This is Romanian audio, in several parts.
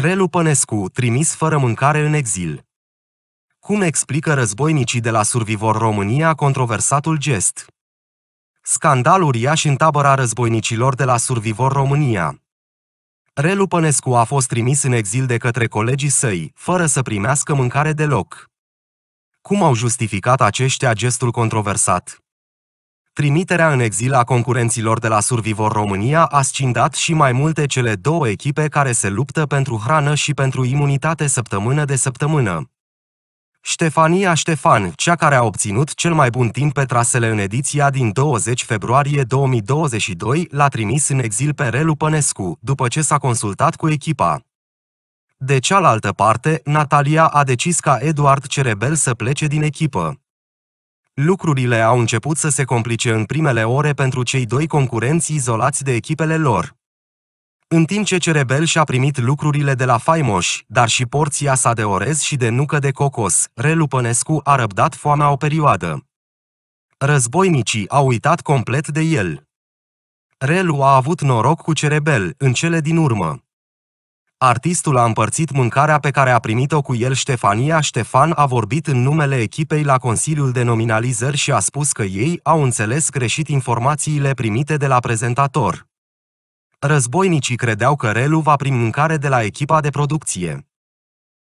Relu Pănescu, trimis fără mâncare în exil. Cum explică războinicii de la Survivor România controversatul gest? Scandal uriaș în tabăra războinicilor de la Survivor România. Relu Pănescu a fost trimis în exil de către colegii săi, fără să primească mâncare deloc. Cum au justificat aceștia gestul controversat? Trimiterea în exil a concurenților de la Survivor România a scindat și mai multe cele două echipe care se luptă pentru hrană și pentru imunitate săptămână de săptămână. Ștefania Ștefan, cea care a obținut cel mai bun timp pe trasele în ediția din 20 februarie 2022, l-a trimis în exil pe Relu Pănescu, după ce s-a consultat cu echipa. De cealaltă parte, Natalia a decis ca Eduard Cerebel să plece din echipă. Lucrurile au început să se complice în primele ore pentru cei doi concurenți izolați de echipele lor. În timp ce Cerebel și-a primit lucrurile de la Faimoș, dar și porția sa de orez și de nucă de cocos, Relupănescu a răbdat foamea o perioadă. Războinicii au uitat complet de el. Relu a avut noroc cu Cerebel în cele din urmă. Artistul a împărțit mâncarea pe care a primit-o cu el Ștefania. Ștefan a vorbit în numele echipei la Consiliul de Nominalizări și a spus că ei au înțeles greșit informațiile primite de la prezentator. Războinicii credeau că Relu va primi mâncare de la echipa de producție.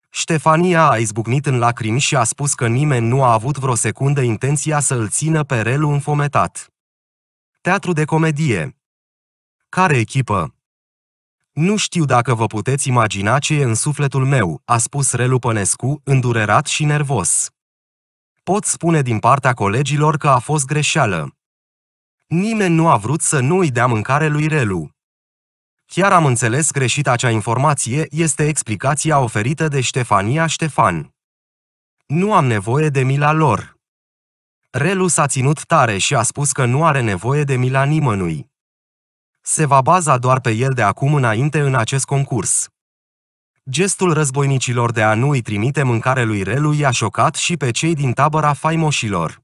Ștefania a izbucnit în lacrimi și a spus că nimeni nu a avut vreo secundă intenția să îl țină pe Relu înfometat. Teatru de comedie Care echipă? Nu știu dacă vă puteți imagina ce e în sufletul meu, a spus Relu Pănescu, îndurerat și nervos. Pot spune din partea colegilor că a fost greșeală. Nimeni nu a vrut să nu îi dea mâncare lui Relu. Chiar am înțeles greșit acea informație, este explicația oferită de Ștefania Ștefan. Nu am nevoie de mila lor. Relu s-a ținut tare și a spus că nu are nevoie de mila nimănui se va baza doar pe el de acum înainte în acest concurs. Gestul războinicilor de a nu-i trimite mâncare lui Relu i-a șocat și pe cei din tabăra faimoșilor.